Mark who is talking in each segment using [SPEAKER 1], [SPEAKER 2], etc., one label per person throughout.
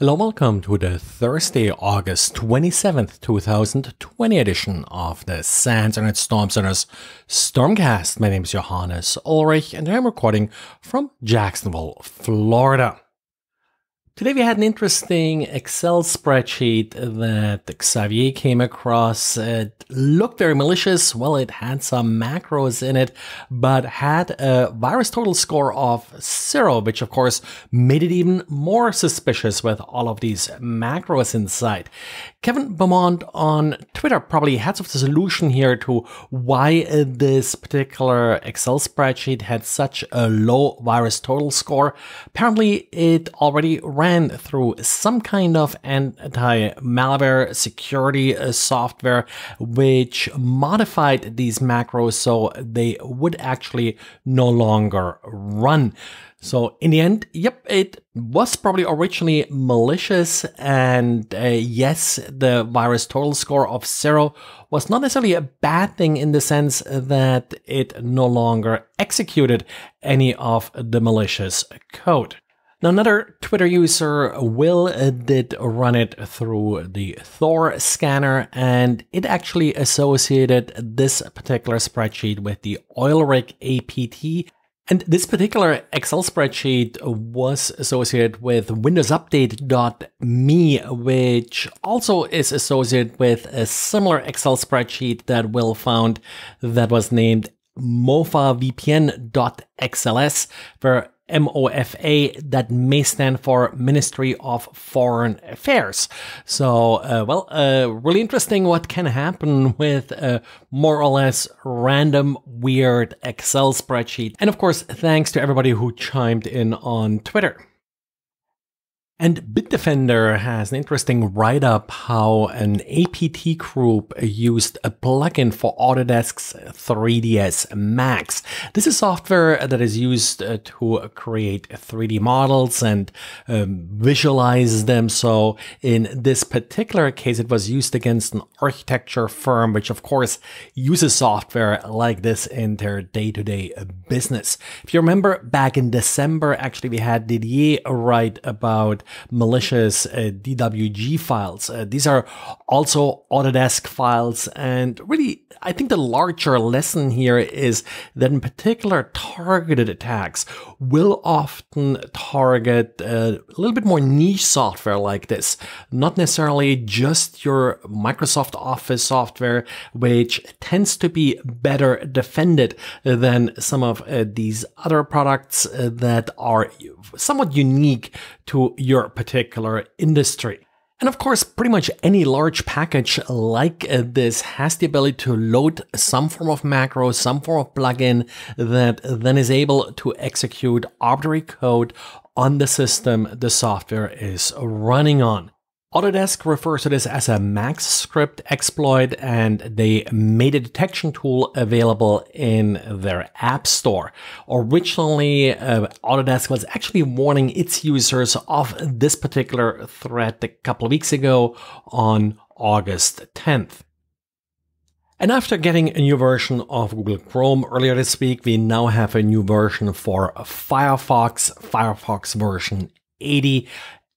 [SPEAKER 1] Hello welcome to the Thursday, August 27th, 2020 edition of the Sands and Storm Center's Stormcast. My name is Johannes Ulrich and I'm recording from Jacksonville, Florida. Today we had an interesting Excel spreadsheet that Xavier came across. It looked very malicious. Well, it had some macros in it, but had a virus total score of zero, which of course made it even more suspicious with all of these macros inside. Kevin Beaumont on Twitter probably heads off the solution here to why this particular Excel spreadsheet had such a low virus total score. Apparently it already ran ran through some kind of anti-malware security uh, software which modified these macros so they would actually no longer run. So in the end, yep, it was probably originally malicious. And uh, yes, the virus total score of zero was not necessarily a bad thing in the sense that it no longer executed any of the malicious code. Now, another Twitter user, Will, did run it through the Thor scanner, and it actually associated this particular spreadsheet with the oil rig APT. And this particular Excel spreadsheet was associated with Windows Update.me, which also is associated with a similar Excel spreadsheet that Will found that was named mofavpn.xls, where MOFA that may stand for Ministry of Foreign Affairs. So, uh, well, uh, really interesting what can happen with a uh, more or less random, weird Excel spreadsheet. And of course, thanks to everybody who chimed in on Twitter. And Bitdefender has an interesting write up how an APT group used a plugin for Autodesk's 3ds Max. This is software that is used uh, to create 3D models and um, visualize them. So in this particular case, it was used against an architecture firm, which of course uses software like this in their day to day business. If you remember back in December, actually, we had Didier write about malicious uh, DWG files. Uh, these are also Autodesk files. And really, I think the larger lesson here is that in particular, targeted attacks will often target uh, a little bit more niche software like this, not necessarily just your Microsoft Office software, which tends to be better defended than some of uh, these other products uh, that are somewhat unique to your your particular industry. And of course, pretty much any large package like uh, this has the ability to load some form of macro, some form of plugin that then is able to execute arbitrary code on the system the software is running on. Autodesk refers to this as a MaxScript exploit, and they made a detection tool available in their App Store. Originally, uh, Autodesk was actually warning its users of this particular threat a couple of weeks ago on August 10th. And after getting a new version of Google Chrome earlier this week, we now have a new version for Firefox, Firefox version 80.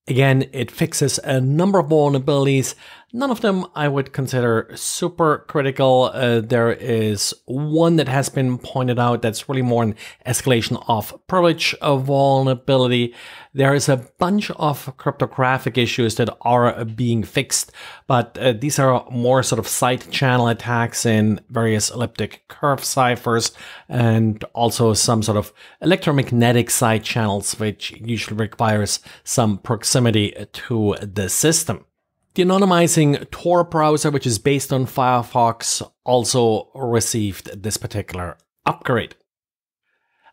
[SPEAKER 1] Again, it fixes a number of vulnerabilities None of them I would consider super critical. Uh, there is one that has been pointed out that's really more an escalation of privilege of vulnerability. There is a bunch of cryptographic issues that are being fixed, but uh, these are more sort of side channel attacks in various elliptic curve ciphers and also some sort of electromagnetic side channels, which usually requires some proximity to the system. The anonymizing Tor browser, which is based on Firefox, also received this particular upgrade.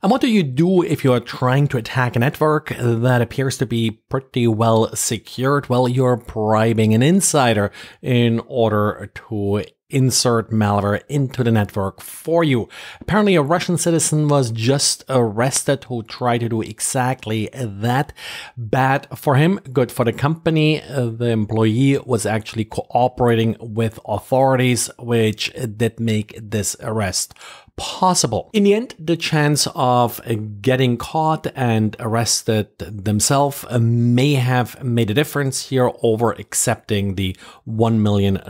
[SPEAKER 1] And what do you do if you're trying to attack a network that appears to be pretty well secured? Well, you're bribing an insider in order to insert malware into the network for you. Apparently, a Russian citizen was just arrested who tried to do exactly that. Bad for him, good for the company. The employee was actually cooperating with authorities, which did make this arrest possible. In the end, the chance of getting caught and arrested themselves may have made a difference here over accepting the $1 million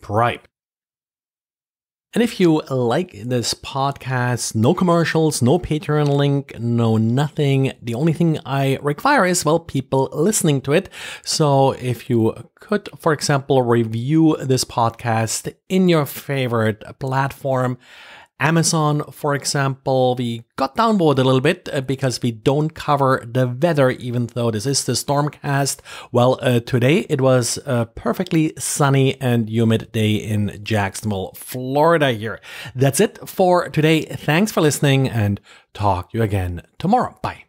[SPEAKER 1] bribe. And if you like this podcast, no commercials, no Patreon link, no nothing. The only thing I require is, well, people listening to it. So if you could, for example, review this podcast in your favorite platform, Amazon, for example, we got downvoted a little bit uh, because we don't cover the weather, even though this is the Stormcast. Well, uh, today it was a perfectly sunny and humid day in Jacksonville, Florida here. That's it for today. Thanks for listening and talk to you again tomorrow. Bye.